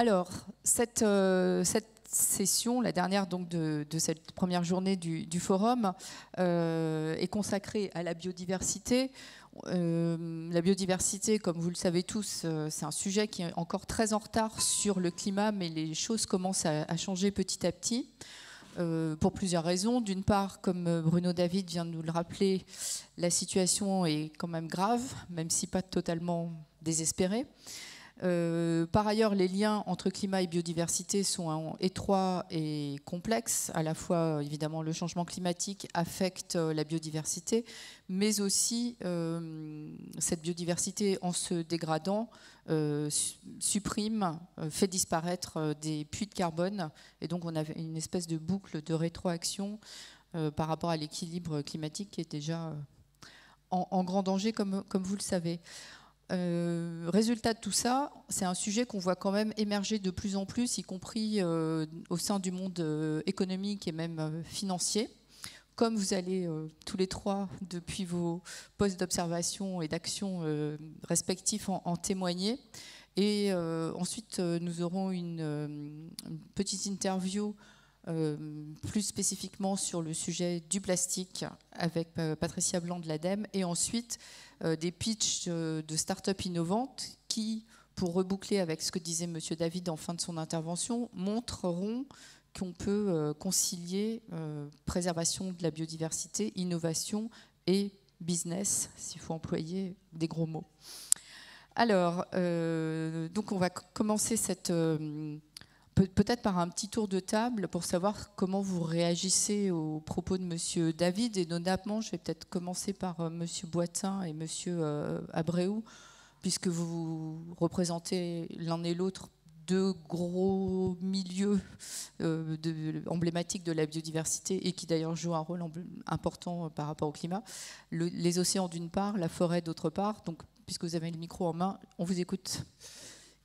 Alors, euh, cette, session, la dernière donc de, cette première journée du, forum, euh, est consacrée à la biodiversité. Euh, la biodiversité, comme vous le savez tous, c'est un sujet qui est encore très en retard sur le climat, mais les choses commencent à, changer petit à petit. pour plusieurs raisons. D'une part, comme Bruno David vient de nous le rappeler, la situation est quand même grave, même si pas totalement désespérée. Euh, par ailleurs, les liens entre climat et biodiversité sont étroits et complexes. À la fois, évidemment, le changement climatique affecte euh, la biodiversité, mais aussi euh, cette biodiversité, en se dégradant, supprime, fait disparaître des puits de carbone. Et donc, on a une espèce de boucle de rétroaction par rapport à l'équilibre climatique qui est déjà en, grand danger, comme vous le savez. Euh, résultat de tout ça, c'est un sujet qu'on voit quand même émerger de plus en plus, y compris euh, au sein du monde euh, économique et même euh, financier. Comme vous allez tous les trois, depuis vos postes d'observation et d'action respectifs, en, témoigner. Et ensuite, nous aurons une, une petite interview euh, plus spécifiquement sur le sujet du plastique avec euh, Patricia Blanc de l'ADEME, et ensuite euh, des pitchs de start-up innovantes qui, pour reboucler avec ce que disait M. David en fin de son intervention, montreront qu'on peut concilier préservation de la biodiversité, innovation et business, s'il faut employer des gros mots. Alors, donc on va commencer cette, peut-être par un petit tour de table pour savoir comment vous réagissez aux propos de Monsieur David. Et notamment, je vais peut-être commencer par M. Euh, Monsieur Boitin et Monsieur euh, Abreu, puisque vous représentez l'un et l'autre deux gros milieux euh, emblématiques de la biodiversité et qui d'ailleurs jouent un rôle important par rapport au climat. les océans d'une part, la forêt d'autre part. Donc, puisque vous avez le micro en main, on vous écoute.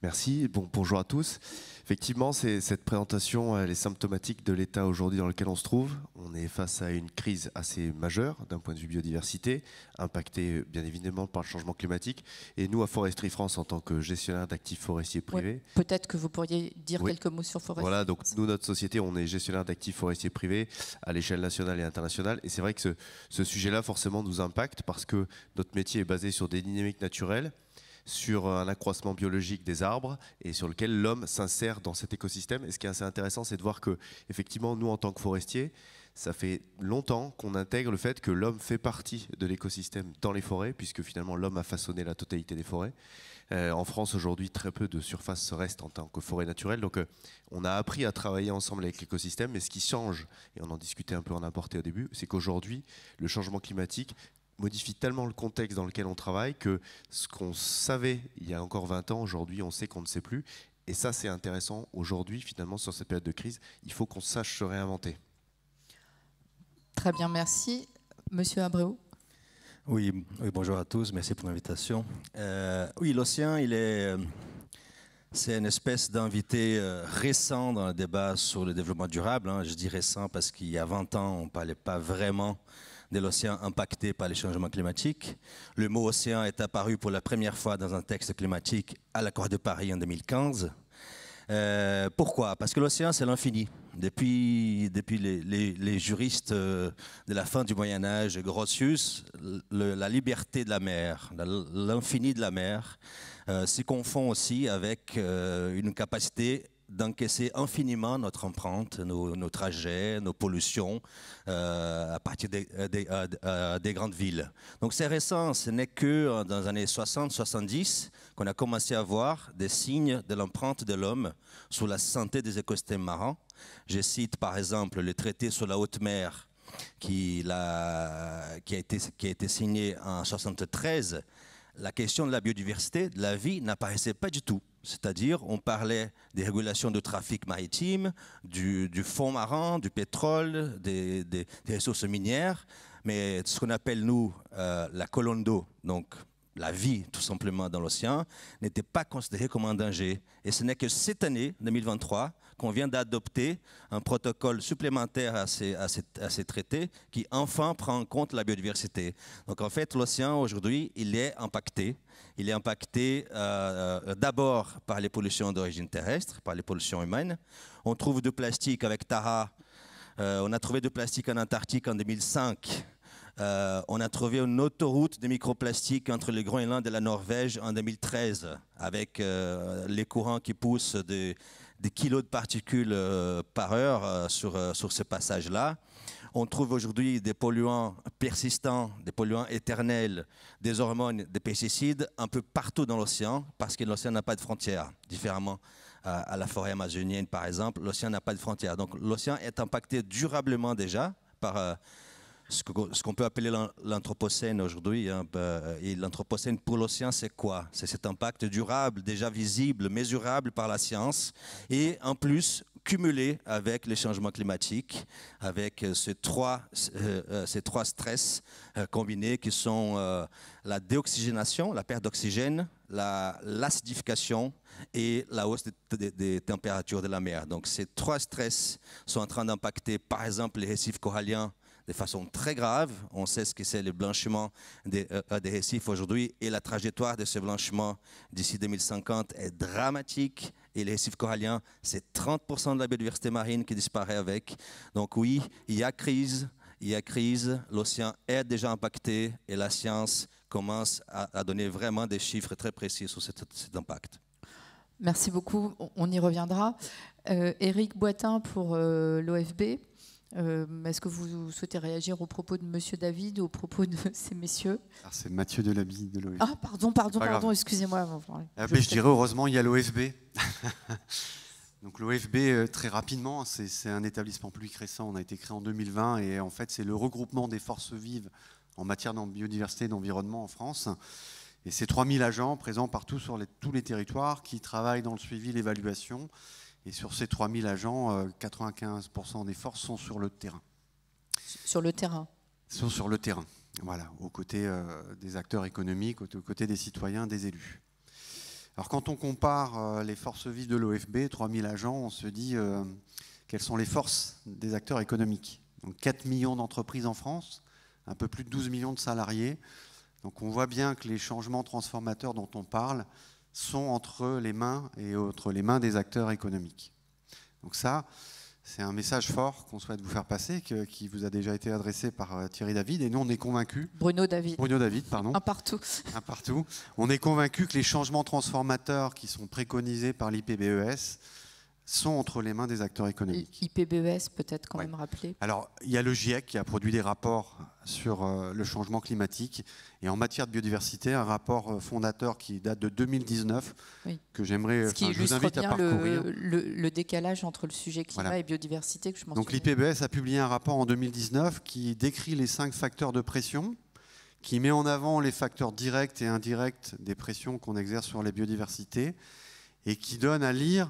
Merci, bonjour à tous. Effectivement, cette présentation, elle est symptomatique de l'état aujourd'hui dans lequel on se trouve. On est face à une crise assez majeure d'un point de vue biodiversité, impactée bien évidemment par le changement climatique. Et nous, à Forestry France, en tant que gestionnaire d'actifs forestiers privés... Peut-être que vous pourriez dire quelques mots sur Forestry. Voilà, donc nous, notre société, on est gestionnaire d'actifs forestiers privés à l'échelle nationale et internationale. Et c'est vrai que ce sujet-là, forcément, nous impacte parce que notre métier est basé sur des dynamiques naturelles sur un accroissement biologique des arbres et sur lequel l'homme s'insère dans cet écosystème. Et ce qui est assez intéressant, c'est de voir que, effectivement, nous, en tant que forestiers, ça fait longtemps qu'on intègre le fait que l'homme fait partie de l'écosystème dans les forêts, puisque finalement l'homme a façonné la totalité des forêts. Euh, en France, aujourd'hui, très peu de surface reste en tant que forêt naturelle. Donc, euh, on a appris à travailler ensemble avec l'écosystème. Mais ce qui change, et on en discutait un peu, en a apporté au début, c'est qu'aujourd'hui, le changement climatique modifie tellement le contexte dans lequel on travaille que ce qu'on savait il y a encore 20 ans, aujourd'hui on sait qu'on ne sait plus. Et ça c'est intéressant aujourd'hui finalement sur cette période de crise. Il faut qu'on sache se réinventer. Très bien, merci. Monsieur Abreu. Oui, bonjour à tous, merci pour l'invitation. Euh, oui, l'océan, il est... Euh, c'est une espèce d'invité euh, récent dans le débat sur le développement durable. Hein. Je dis récent parce qu'il y a 20 ans, on ne parlait pas vraiment de l'océan impacté par les changements climatiques. Le mot océan est apparu pour la première fois dans un texte climatique à l'accord de Paris en 2015. Euh, pourquoi Parce que l'océan, c'est l'infini. Depuis, depuis les, juristes euh, de la fin du Moyen Âge, Grotius, la liberté de la mer, l'infini de la mer, euh, se confond aussi avec une capacité d'encaisser infiniment notre empreinte, nos, trajets, nos pollutions euh, à partir des, grandes villes. Donc c'est récent, ce n'est que euh, dans les années 60-70 qu'on a commencé à voir des signes de l'empreinte de l'homme sur la santé des écosystèmes marins. Je cite par exemple le traité sur la haute mer qui, a, qui, a, été, qui a été signé en 73. La question de la biodiversité, de la vie, n'apparaissait pas du tout c'est-à-dire on parlait des régulations de trafic maritime, du, fond marin, du pétrole, des, ressources minières, mais ce qu'on appelle nous euh, la colonne d'eau, donc la vie tout simplement dans l'océan, n'était pas considérée comme un danger. Et ce n'est que cette année, 2023, qu'on vient d'adopter un protocole supplémentaire à ces, à, traités qui enfin prend en compte la biodiversité. Donc en fait, l'océan aujourd'hui, il est impacté. Il est impacté euh, euh, d'abord par les pollutions d'origine terrestre, par les pollutions humaines. On trouve du plastique avec Tara. Euh, on a trouvé du plastique en Antarctique en 2005 euh, on a trouvé une autoroute de microplastiques entre le Groenland et la Norvège en 2013, avec euh, les courants qui poussent des, kilos de particules euh, par heure sur, sur ce passage-là. On trouve aujourd'hui des polluants persistants, des polluants éternels, des hormones, des pesticides un peu partout dans l'océan, parce que l'océan n'a pas de frontières, différemment à la forêt amazonienne par exemple, l'océan n'a pas de frontières. Donc l'océan est impacté durablement déjà par ce qu'on peut appeler l'anthropocène aujourd'hui. Hein, bah, et l'anthropocène pour l'océan, c'est quoi C'est cet impact durable, déjà visible, mesurable par la science, et en plus cumulé avec les changements climatiques, avec euh, ces trois, euh, euh, ces trois stress combinés qui sont la déoxygénation, la perte d'oxygène, l'acidification et la hausse des, températures de la mer. Donc ces trois stress sont en train d'impacter par exemple les récifs coralliens, de façon très grave. On sait ce que c'est le blanchiment des, euh, récifs aujourd'hui et la trajectoire de ce blanchiment d'ici 2050 est dramatique. Et les récifs coralliens, c'est 30% de la biodiversité marine qui disparaît avec. Donc oui, il y a crise, il y a crise, l'océan est déjà impacté et la science commence à, donner vraiment des chiffres très précis sur cet, impact. Merci beaucoup, on y reviendra. Eric euh, Boitin pour euh, l'OFB. Euh, est-ce que vous souhaitez réagir aux propos de Monsieur David, aux propos de ces messieurs ah, C'est Mathieu Delaby de l'OFB. Ah, pardon, pardon, pardon, excusez-moi. Ah, je, je dirais, heureusement, il y a l'OFB. Donc l'OFB, euh, très rapidement, c'est un établissement plus récent. On a été créé en 2020 et en fait, c'est le regroupement des forces vives en matière de biodiversité et d'environnement en France. Et c'est 3000 agents présents partout sur les, tous les territoires qui travaillent dans le suivi, l'évaluation et sur ces 3000 agents, 95% euh, des forces sont sur le terrain. Sur le terrain Sont sur le terrain, voilà, aux côtés euh, des acteurs économiques, aux côtés des citoyens, des élus. Alors quand on compare euh, les forces vives de l'OFB, 3000 agents, on se dit quelles sont les forces des acteurs économiques. Donc 4 millions d'entreprises en France, un peu plus de 12 millions de salariés. Donc on voit bien que les changements transformateurs dont on parle, sont entre les mains et entre les mains des acteurs économiques. Donc ça, c'est un message fort qu'on souhaite vous faire passer, qui vous a déjà été adressé par euh, Thierry David, et nous on est convaincus. Bruno David. Bruno David, pardon. Un partout. Un partout. On est convaincus que les changements transformateurs qui sont préconisés par l'IPBES sont entre les mains des acteurs économiques. IPBES, peut-être quand même rappeler. Alors, il y a le GIEC qui a produit des rapports sur euh, le changement climatique. Et en matière de biodiversité, un rapport euh, fondateur qui date de 2019, que j'aimerais. je vous invite bien à parcourir. Le, le, le, décalage entre le sujet climat et biodiversité que je Donc, l'IPBES a publié un rapport en 2019 qui décrit les cinq facteurs de pression qui met en avant les facteurs directs et indirects des pressions qu'on exerce sur les biodiversités, et qui donne à lire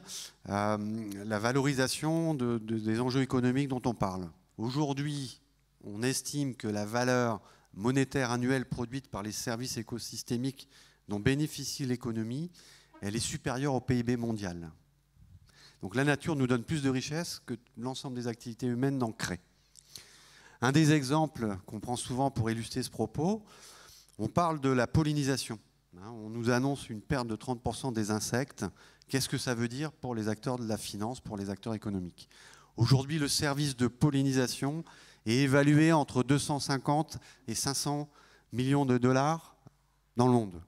euh, la valorisation des enjeux économiques dont on parle. Aujourd'hui, on estime que la valeur monétaire annuelle produite par les services écosystémiques dont bénéficie l'économie, elle est supérieure au PIB mondial. Donc la nature nous donne plus de richesses que l'ensemble des activités humaines n'en crée. Un des exemples qu'on prend souvent pour illustrer ce propos, on parle de la pollinisation. Hein, on nous annonce une perte de 30% des insectes. Qu'est-ce que ça veut dire pour les acteurs de la finance, pour les acteurs économiques Aujourd'hui, le service de pollinisation est évalué entre 250 et 500 millions de dollars dans le monde.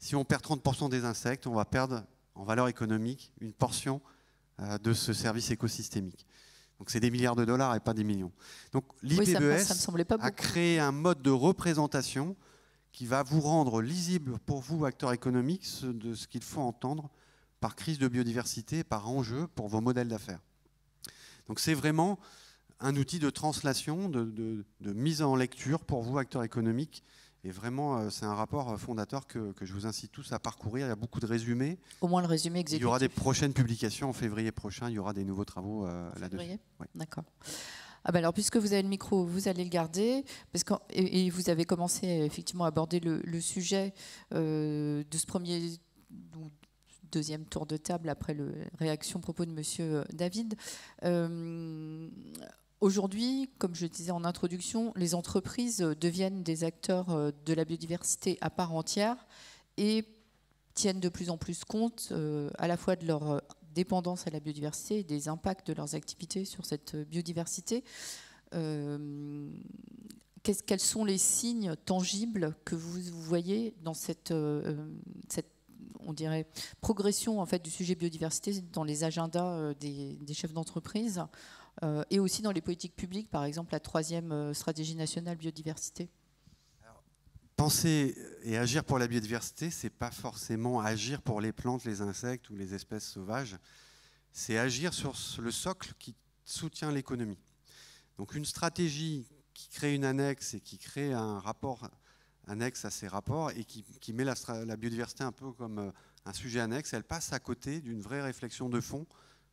Si on perd 30% des insectes, on va perdre en valeur économique une portion euh, de ce service écosystémique. Donc c'est des milliards de dollars et pas des millions. Donc l'IPBES a créé un mode de représentation qui va vous rendre lisible pour vous, acteurs économiques, de ce qu'il faut entendre par crise de biodiversité, par enjeu pour vos modèles d'affaires. Donc c'est vraiment un outil de translation, de, mise en lecture pour vous, acteurs économiques. Et vraiment, euh, c'est un rapport euh, fondateur que, je vous incite tous à parcourir. Il y a beaucoup de résumés. Au moins le résumé exécutif. Il y aura des prochaines publications en février prochain. Il y aura des nouveaux travaux euh, là-dessus. D'accord. Ah ben alors, puisque vous avez le micro, vous allez le garder, parce et, vous avez commencé effectivement à aborder le, sujet euh, de ce premier, ou deuxième tour de table après la réaction propos de Monsieur euh, David. Euh, aujourd'hui, comme je disais en introduction, les entreprises deviennent des acteurs de la biodiversité à part entière et tiennent de plus en plus compte à la fois de leur dépendance à la biodiversité et des impacts de leurs activités sur cette biodiversité. Euh, quels sont les signes tangibles que vous voyez dans cette, euh, cette on dirait, progression en fait, du sujet biodiversité dans les agendas euh, des, chefs d'entreprise et aussi dans les politiques publiques, par exemple la troisième stratégie nationale biodiversité penser et agir pour la biodiversité, c'est pas forcément agir pour les plantes, les insectes ou les espèces sauvages. C'est agir sur le socle qui soutient l'économie. Donc une stratégie qui crée une annexe et qui crée un rapport annexe à ces rapports et qui, met la, biodiversité un peu comme euh, un sujet annexe, elle passe à côté d'une vraie réflexion de fond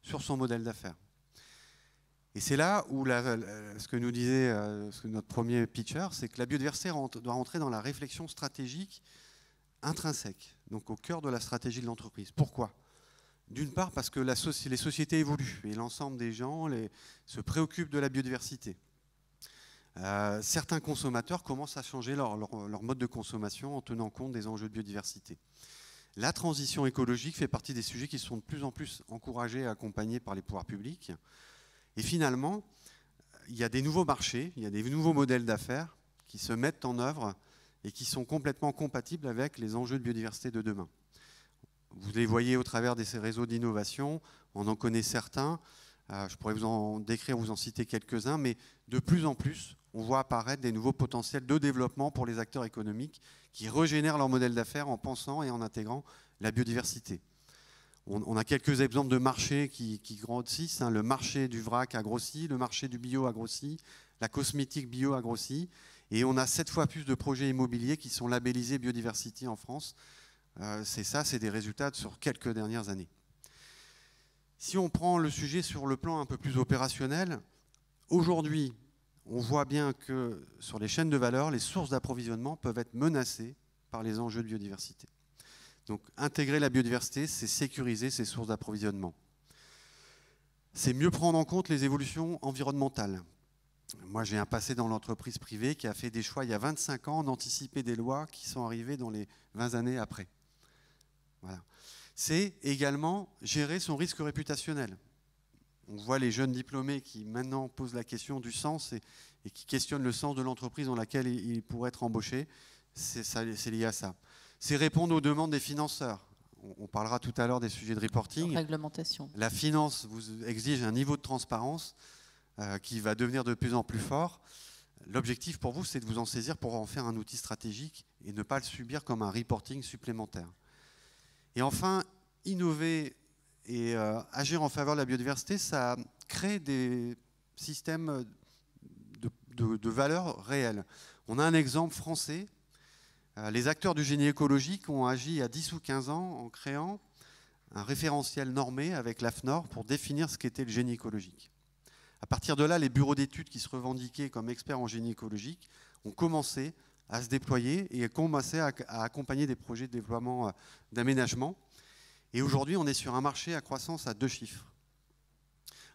sur son modèle d'affaires. Et c'est là où ce que nous disait euh, notre premier pitcher, c'est que la biodiversité doit rentrer dans la réflexion stratégique intrinsèque, donc au cœur de la stratégie de l'entreprise. Pourquoi D'une part parce que les sociétés évoluent et l'ensemble des gens se préoccupent de la biodiversité. Euh, certains consommateurs commencent à changer leur, mode de consommation en tenant compte des enjeux de biodiversité. La transition écologique fait partie des sujets qui sont de plus en plus encouragés et accompagnés par les pouvoirs publics. Et finalement, il y a des nouveaux marchés, il y a des nouveaux modèles d'affaires qui se mettent en œuvre et qui sont complètement compatibles avec les enjeux de biodiversité de demain. Vous les voyez au travers de ces réseaux d'innovation, on en connaît certains, euh, je pourrais vous en décrire, vous en citer quelques-uns, mais de plus en plus, on voit apparaître des nouveaux potentiels de développement pour les acteurs économiques qui régénèrent leur modèle d'affaires en pensant et en intégrant la biodiversité on, a quelques exemples de marchés qui, grandissent. Hein. Le marché du vrac a grossi, le marché du bio a grossi, la cosmétique bio a grossi. Et on a sept fois plus de projets immobiliers qui sont labellisés biodiversité en France. Euh, c'est ça, c'est des résultats sur quelques dernières années. Si on prend le sujet sur le plan un peu plus opérationnel, aujourd'hui, on voit bien que sur les chaînes de valeur, les sources d'approvisionnement peuvent être menacées par les enjeux de biodiversité. Donc intégrer la biodiversité, c'est sécuriser ses sources d'approvisionnement. C'est mieux prendre en compte les évolutions environnementales. Moi, j'ai un passé dans l'entreprise privée qui a fait des choix il y a 25 ans d'anticiper des lois qui sont arrivées dans les 20 années après. Voilà. C'est également gérer son risque réputationnel. On voit les jeunes diplômés qui maintenant posent la question du sens et qui questionnent le sens de l'entreprise dans laquelle ils pourraient être embauchés. C'est lié à ça. C'est répondre aux demandes des financeurs. On, parlera tout à l'heure des sujets de reporting. La finance vous exige un niveau de transparence euh, qui va devenir de plus en plus fort. L'objectif pour vous, c'est de vous en saisir pour en faire un outil stratégique et ne pas le subir comme un reporting supplémentaire. Et enfin, innover et euh, agir en faveur de la biodiversité, ça crée des systèmes de, de, de valeurs réelles. On a un exemple français euh, les acteurs du génie écologique ont agi à 10 ou 15 ans en créant un référentiel normé avec l'AFNOR pour définir ce qu'était le génie écologique. À partir de là, les bureaux d'études qui se revendiquaient comme experts en génie écologique ont commencé à se déployer et ont commencé à accompagner des projets de déploiement euh, d'aménagement. Et aujourd'hui, on est sur un marché à croissance à deux chiffres.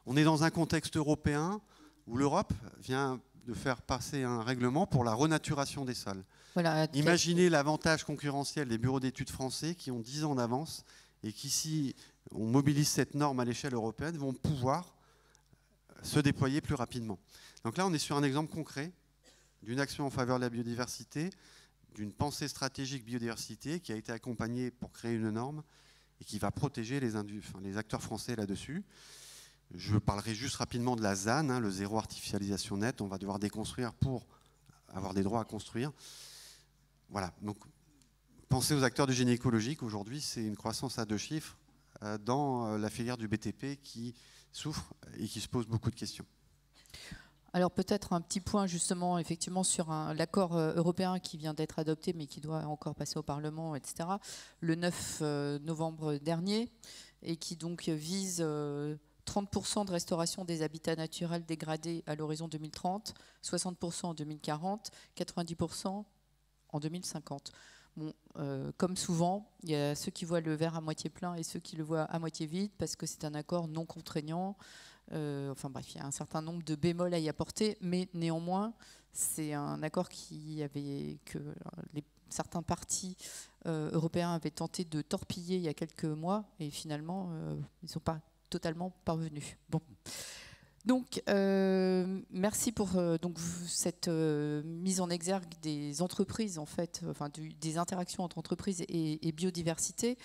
On est dans un contexte européen où l'Europe vient de faire passer un règlement pour la renaturation des sols. Imaginez l'avantage concurrentiel des bureaux d'études français qui ont 10 ans d'avance et qui, si on mobilise cette norme à l'échelle européenne, vont pouvoir se déployer plus rapidement. Donc là, on est sur un exemple concret d'une action en faveur de la biodiversité, d'une pensée stratégique biodiversité qui a été accompagnée pour créer une norme et qui va protéger les, les acteurs français là-dessus. Je parlerai juste rapidement de la ZAN, hein, le zéro artificialisation net. On va devoir déconstruire pour avoir des droits à construire. Voilà, donc pensez aux acteurs du génie écologique. Aujourd'hui, c'est une croissance à deux chiffres euh, dans euh, la filière du BTP qui souffre et qui se pose beaucoup de questions. Alors peut-être un petit point justement effectivement sur l'accord euh, européen qui vient d'être adopté mais qui doit encore passer au Parlement, etc., le 9 novembre dernier, et qui donc vise... 30% de restauration des habitats naturels dégradés à l'horizon 2030, 60% en 2040, 90% en 2050. Euh, comme souvent, il y a ceux qui voient le verre à moitié plein et ceux qui le voient à moitié vide parce que c'est un accord non contraignant. Euh, enfin bref, il y a un certain nombre de bémols à y apporter, mais néanmoins, c'est un accord qui avait que certains partis euh, européens avaient tenté de torpiller il y a quelques mois et finalement, ils n'ont pas totalement parvenu. Bon. Donc, euh, merci pour euh, donc, cette euh, mise en exergue des entreprises, en fait, enfin, des interactions entre entreprises et, biodiversité.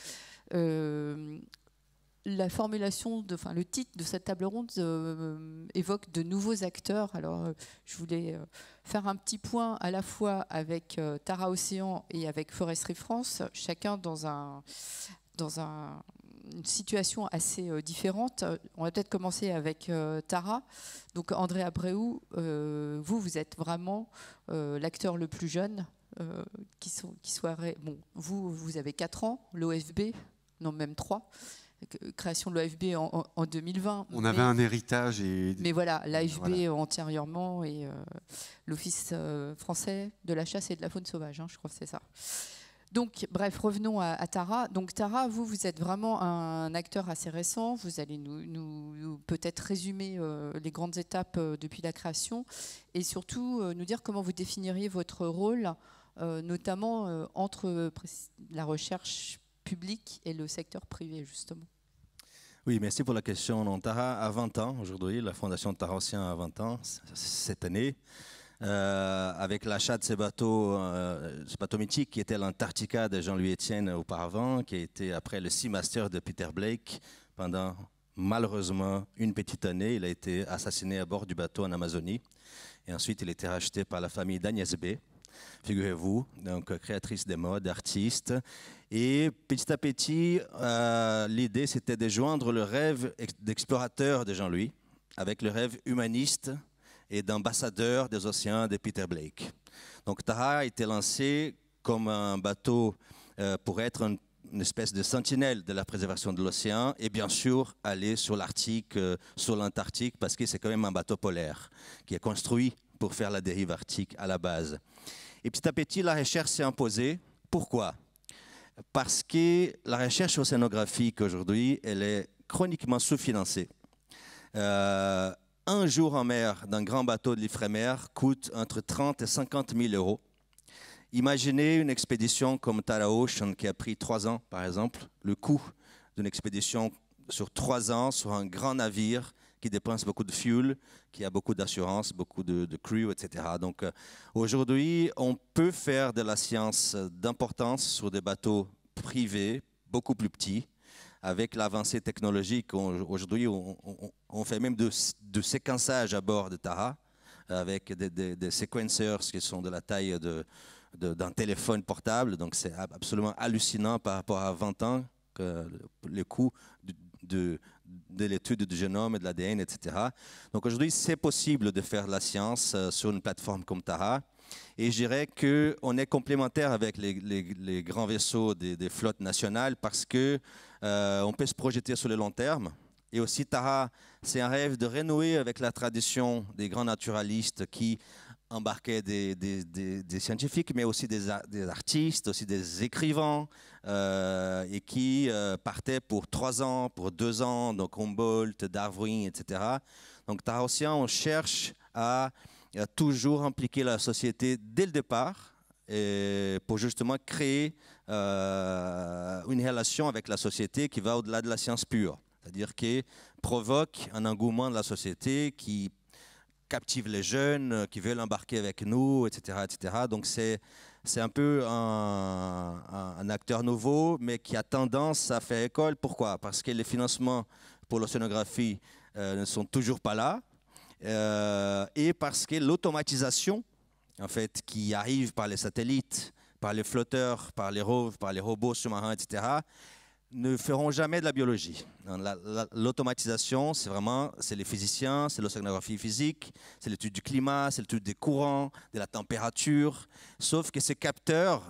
la formulation, de, enfin, le titre de cette table ronde évoque de nouveaux acteurs. Alors, je voulais faire un petit point à la fois avec Tara Océan et avec Foresterie France, chacun dans un, dans un, une situation assez euh, différente. On va peut-être commencer avec euh, Tara. Donc André Abréou, euh, vous, vous êtes vraiment l'acteur le plus jeune qui, sont qui, soit... Bon, vous, vous avez 4 ans, l'OFB, non même 3 création de l'OFB en, en, 2020. On avait un héritage. Et... Mais voilà, l'AFB antérieurement et l'Office français de la chasse et de la faune sauvage, hein, je crois que c'est ça. Donc, bref, revenons à, Tara. Donc, Tara, vous, vous êtes vraiment un acteur assez récent. Vous allez nous, peut-être résumer euh, les grandes étapes euh, depuis la création et surtout euh, nous dire comment vous définiriez votre rôle, notamment entre la recherche publique et le secteur privé, justement. Oui, merci pour la question. Tara a 20 ans aujourd'hui. La fondation Tara aussi a 20 ans cette année. Euh, avec l'achat de ce bateau euh, mythique qui était l'Antarctica de Jean-Louis Etienne auparavant, qui a été après le Seamaster de Peter Blake pendant malheureusement une petite année. Il a été assassiné à bord du bateau en Amazonie et ensuite il a été racheté par la famille d'Agnès B figurez-vous, donc créatrice des modes, artiste. Et petit à petit, euh, l'idée c'était de joindre le rêve d'explorateur de Jean-Louis avec le rêve humaniste et d'ambassadeur des océans de Peter Blake. Donc Taha a été lancé comme un bateau euh, pour être une espèce de sentinelle de la préservation de l'océan et bien sûr aller sur l'Arctique, euh, sur l'Antarctique, parce que c'est quand même un bateau polaire qui est construit pour faire la dérive arctique à la base. Et petit à petit, la recherche s'est imposée. Pourquoi Parce que la recherche océanographique aujourd'hui, elle est chroniquement sous-financée. Euh, un jour en mer d'un grand bateau de l'Ifremer coûte entre 30 et 50 000 euros. Imaginez une expédition comme Tara Ocean qui a pris trois ans, par exemple. Le coût d'une expédition sur trois ans sur un grand navire qui dépense beaucoup de fuel, qui a beaucoup d'assurance, beaucoup de, de, crew, etc. Donc euh, aujourd'hui, on peut faire de la science d'importance sur des bateaux privés, beaucoup plus petits, avec l'avancée technologique, aujourd'hui, on, fait même du, séquençage à bord de Tara avec des, des, qui sont de la taille d'un téléphone portable. Donc, c'est absolument hallucinant par rapport à 20 ans, que le coût de, de l'étude du génome, et de l'ADN, etc. Donc, aujourd'hui, c'est possible de faire de la science euh, sur une plateforme comme Tara. Et je dirais qu'on est complémentaire avec les, grands vaisseaux des, flottes nationales parce que euh, on peut se projeter sur le long terme. Et aussi, Tara, c'est un rêve de renouer avec la tradition des grands naturalistes qui embarquaient des, scientifiques, mais aussi des, artistes, aussi des écrivains, euh, et qui euh, partaient pour trois ans, pour deux ans, donc Humboldt, Darwin, etc. Donc, Tara aussi, on cherche à il a toujours impliqué la société dès le départ et pour justement créer euh, une relation avec la société qui va au-delà de la science pure, c'est-à-dire qui provoque un engouement de la société, qui captive les jeunes, qui veulent embarquer avec nous, etc. etc. Donc c'est, c'est un peu un, acteur nouveau, mais qui a tendance à faire école. Pourquoi Parce que les financements pour l'océanographie euh, ne sont toujours pas là. Euh, et parce que l'automatisation, en fait, qui arrive par les satellites, par les flotteurs, par les par les robots sous-marins, etc., ne feront jamais de la biologie. L'automatisation, c'est vraiment, c'est les physiciens, c'est l'océanographie physique, c'est l'étude du climat, c'est l'étude des courants, de la température. Sauf que ces capteurs,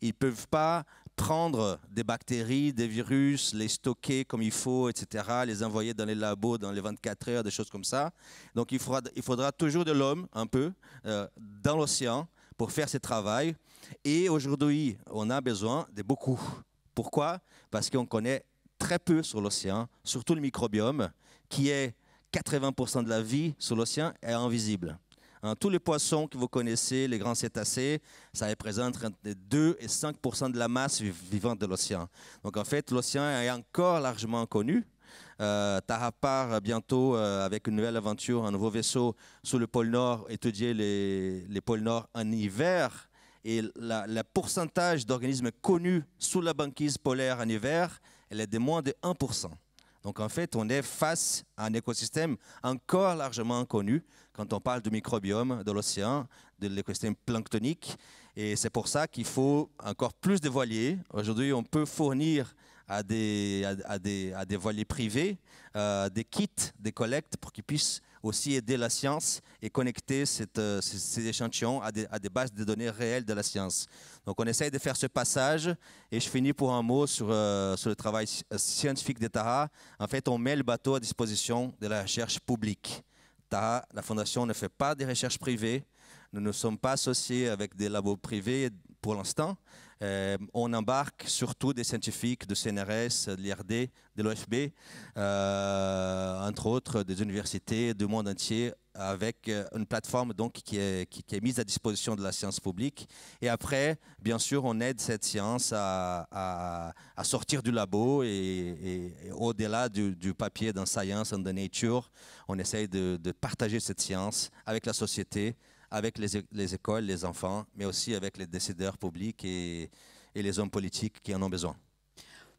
ils peuvent pas prendre des bactéries, des virus, les stocker comme il faut, etc., les envoyer dans les labos dans les 24 heures, des choses comme ça. Donc il faudra, toujours de l'homme, un peu, euh, dans l'océan pour faire ce travail. Et aujourd'hui, on a besoin de beaucoup. Pourquoi Parce qu'on connaît très peu sur l'océan, surtout le microbiome, qui est 80% de la vie sur l'océan est invisible. Hein, tous les poissons que vous connaissez, les grands cétacés, ça représente entre 2 et 5 de la masse vivante de l'océan. Donc en fait, l'océan est encore largement inconnu. Euh, part bientôt, euh, avec une nouvelle aventure, un nouveau vaisseau sous le pôle Nord, étudier les, les pôles Nord en hiver. Et le pourcentage d'organismes connus sous la banquise polaire en hiver, elle est de moins de 1%. Donc en fait, on est face à un écosystème encore largement inconnu quand on parle du microbiome de l'océan, de l'écosystème planctonique. Et c'est pour ça qu'il faut encore plus de voiliers. Aujourd'hui, on peut fournir à des, des, voiliers privés euh, des kits, des collectes pour qu'ils puissent aussi aider la science et connecter cette, euh, ces échantillons à des, des, bases de données réelles de la science. Donc on essaye de faire ce passage et je finis pour un mot sur, euh, sur le travail euh, scientifique de Tara. En fait, on met le bateau à disposition de la recherche publique. Tara, la fondation ne fait pas des recherches privées. Nous ne sommes pas associés avec des labos privés pour l'instant. Euh, on embarque surtout des scientifiques de CNRS, de l'IRD, de l'OFB, euh, entre autres des universités du monde entier avec euh, une plateforme donc qui est, mise à disposition de la science publique. Et après, bien sûr, on aide cette science à, sortir du labo et, au-delà du, papier dans Science and the Nature, on essaye de partager cette science avec la société avec les, écoles, les enfants, mais aussi avec les décideurs publics et, les hommes politiques qui en ont besoin.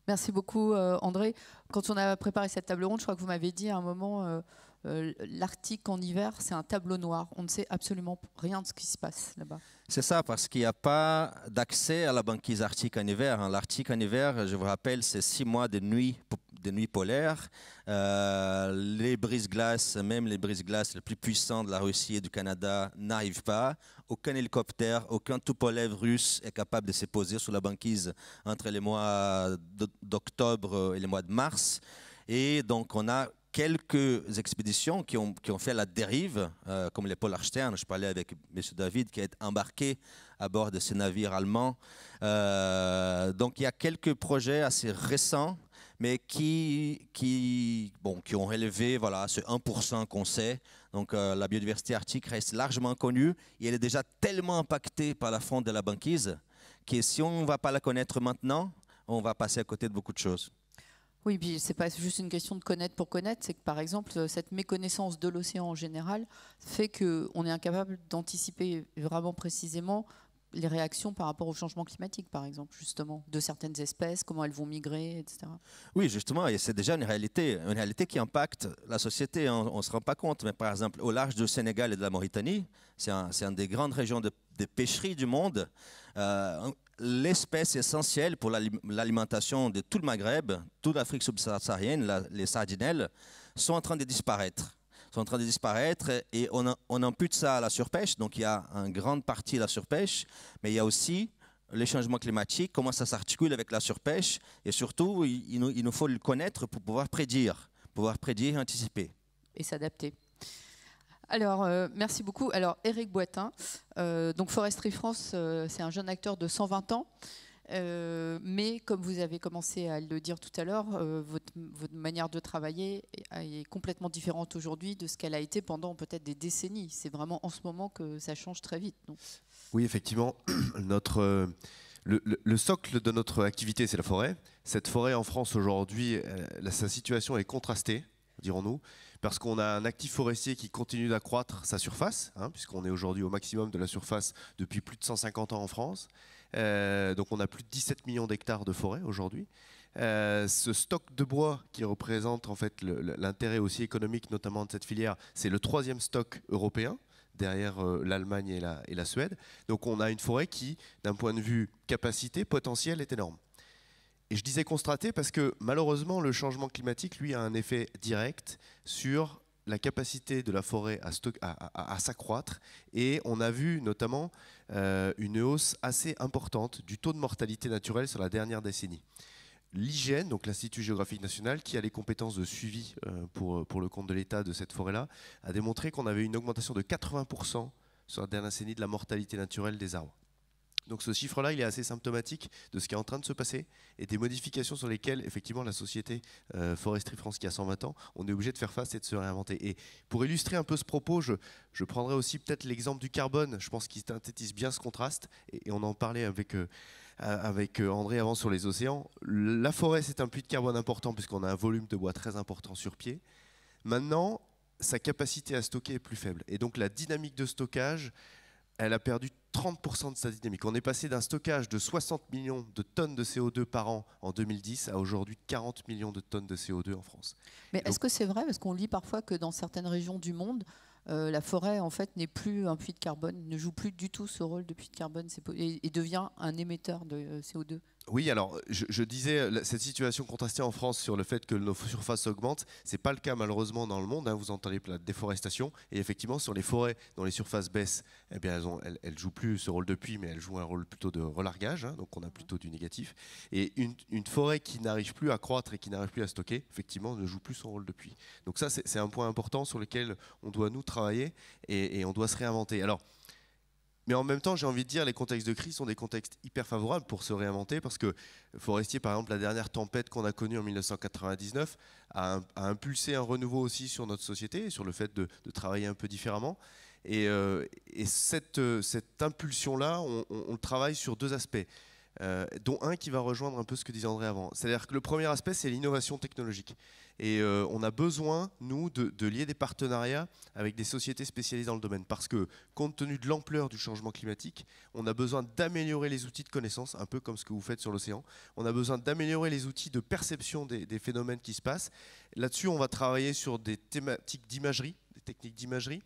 Merci beaucoup, euh, André. Quand on a préparé cette table ronde, je crois que vous m'avez dit à un moment, euh, euh, l'Arctique en hiver, c'est un tableau noir. On ne sait absolument rien de ce qui se passe là-bas. C'est ça, parce qu'il n'y a pas d'accès à la banquise arctique en hiver. Hein. L'Arctique en hiver, je vous rappelle, c'est six mois de nuit des nuits polaires. Euh, les brises-glaces, même les brises-glaces les plus puissants de la Russie et du Canada, n'arrivent pas. Aucun hélicoptère, aucun Tupolev russe est capable de se poser sur la banquise entre les mois d'octobre et les mois de mars. Et donc on a quelques expéditions qui ont, qui ont fait la dérive, euh, comme les Polarstern. Je parlais avec M. David qui a est embarqué à bord de ces navires allemands. Euh, donc il y a quelques projets assez récents mais qui, qui, bon, qui ont relevé voilà, ce 1% qu'on sait. Donc euh, la biodiversité arctique reste largement inconnue et elle est déjà tellement impactée par la fonte de la banquise que si on ne va pas la connaître maintenant, on va passer à côté de beaucoup de choses. Oui, puis c'est pas juste une question de connaître pour connaître, c'est que par exemple euh, cette méconnaissance de l'océan en général fait qu'on est incapable d'anticiper vraiment précisément les réactions par rapport au changement climatique, par exemple, justement, de certaines espèces, comment elles vont migrer, etc. Oui, justement, et c'est déjà une réalité, une réalité qui impacte la société, hein, on ne se rend pas compte, mais par exemple, au large du Sénégal et de la Mauritanie, c'est un, une des grandes régions de, de pêcherie du monde, euh, l'espèce essentielle pour l'alimentation de tout le Maghreb, toute l'Afrique subsaharienne, les sardinelles, sont en train de disparaître sont en train de disparaître et on, a, on impute ça à la surpêche. Donc il y a une grande partie de la surpêche, mais il y a aussi les changements climatiques, comment ça s'articule avec la surpêche et surtout il, nous, faut le connaître pour pouvoir prédire, pouvoir prédire, anticiper. Et s'adapter. Alors, euh, merci beaucoup. Alors, Eric Boitin, euh, donc Foresterie France, euh, c'est un jeune acteur de 120 ans euh, mais comme vous avez commencé à le dire tout à l'heure, euh, votre, manière de travailler est, complètement différente aujourd'hui de ce qu'elle a été pendant peut-être des décennies. C'est vraiment en ce moment que ça change très vite. Oui, effectivement, notre, euh, le, socle de notre activité, c'est la forêt. Cette forêt en France aujourd'hui, sa situation est contrastée, dirons-nous, parce qu'on a un actif forestier qui continue d'accroître sa surface, hein, puisqu'on est aujourd'hui au maximum de la surface depuis plus de 150 ans en France. Euh, donc on a plus de 17 millions d'hectares de forêt aujourd'hui. Euh, ce stock de bois qui représente en fait l'intérêt aussi économique notamment de cette filière, c'est le troisième stock européen derrière euh, l'Allemagne et la, et la Suède. Donc on a une forêt qui, d'un point de vue capacité, potentiel, est énorme. Et je disais constater parce que malheureusement, le changement climatique, lui, a un effet direct sur la capacité de la forêt à, s'accroître et on a vu notamment euh, une hausse assez importante du taux de mortalité naturelle sur la dernière décennie. L'IGN, donc l'Institut géographique national, qui a les compétences de suivi euh, pour, pour le compte de l'État de cette forêt-là, a démontré qu'on avait une augmentation de 80% sur la dernière décennie de la mortalité naturelle des arbres. Donc ce chiffre-là, il est assez symptomatique de ce qui est en train de se passer et des modifications sur lesquelles, effectivement, la société euh, Forestry France, qui a 120 ans, on est obligé de faire face et de se réinventer. Et pour illustrer un peu ce propos, je, je prendrai aussi peut-être l'exemple du carbone. Je pense qu'il synthétise bien ce contraste et, on en parlait avec... Euh, avec euh, André avant sur les océans, la forêt c'est un puits de carbone important puisqu'on a un volume de bois très important sur pied. Maintenant, sa capacité à stocker est plus faible. Et donc la dynamique de stockage, elle a perdu 30% de sa dynamique. On est passé d'un stockage de 60 millions de tonnes de CO2 par an en 2010 à aujourd'hui 40 millions de tonnes de CO2 en France. Mais est-ce que c'est vrai Parce qu'on lit parfois que dans certaines régions du monde, euh, la forêt en fait n'est plus un puits de carbone, ne joue plus du tout ce rôle de puits de carbone et devient un émetteur de euh, CO2. Oui, alors je, disais cette situation contrastée en France sur le fait que nos surfaces augmentent, ce n'est pas le cas malheureusement dans le monde. Hein, vous entendez la déforestation et effectivement sur les forêts dont les surfaces baissent, eh bien elles, ont, jouent plus ce rôle de puits, mais elles jouent un rôle plutôt de relargage. Hein, donc on a plutôt du négatif. Et une, forêt qui n'arrive plus à croître et qui n'arrive plus à stocker, effectivement, ne joue plus son rôle de puits. Donc ça c'est un point important sur lequel on doit nous travailler et, et on doit se réinventer. Alors mais en même temps, j'ai envie de dire, les contextes de crise sont des contextes hyper favorables pour se réinventer, parce que Forestier, par exemple, la dernière tempête qu'on a connue en 1999 a, a, impulsé un renouveau aussi sur notre société, sur le fait de, travailler un peu différemment. Et, euh, euh, cette, impulsion-là, on travaille sur deux aspects. Euh, dont un qui va rejoindre un peu ce que disait André avant. C'est-à-dire que le premier aspect, c'est l'innovation technologique. Et euh, on a besoin, nous, de, lier des partenariats avec des sociétés spécialisées dans le domaine. Parce que, compte tenu de l'ampleur du changement climatique, on a besoin d'améliorer les outils de connaissance, un peu comme ce que vous faites sur l'océan. On a besoin d'améliorer les outils de perception des, des phénomènes qui se passent. Là-dessus, on va travailler sur des thématiques d'imagerie, des techniques d'imagerie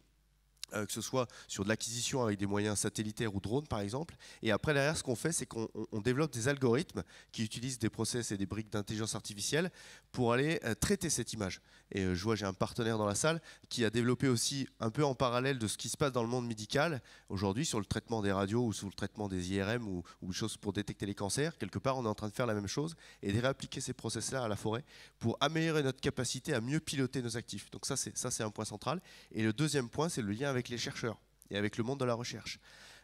euh, que ce soit sur de l'acquisition avec des moyens satellitaires ou drones par exemple. Et après derrière, ce qu'on fait, c'est qu'on développe des algorithmes qui utilisent des process et des briques d'intelligence artificielle pour aller euh, traiter cette image. Et euh, je vois, j'ai un partenaire dans la salle qui a développé aussi, un peu en parallèle de ce qui se passe dans le monde médical, aujourd'hui sur le traitement des radios ou sur le traitement des IRM ou, ou choses pour détecter les cancers. Quelque part, on est en train de faire la même chose et de réappliquer ces process-là à la forêt pour améliorer notre capacité à mieux piloter nos actifs. Donc ça, c'est un point central. Et le deuxième point, c'est le lien avec les chercheurs et avec le monde de la recherche.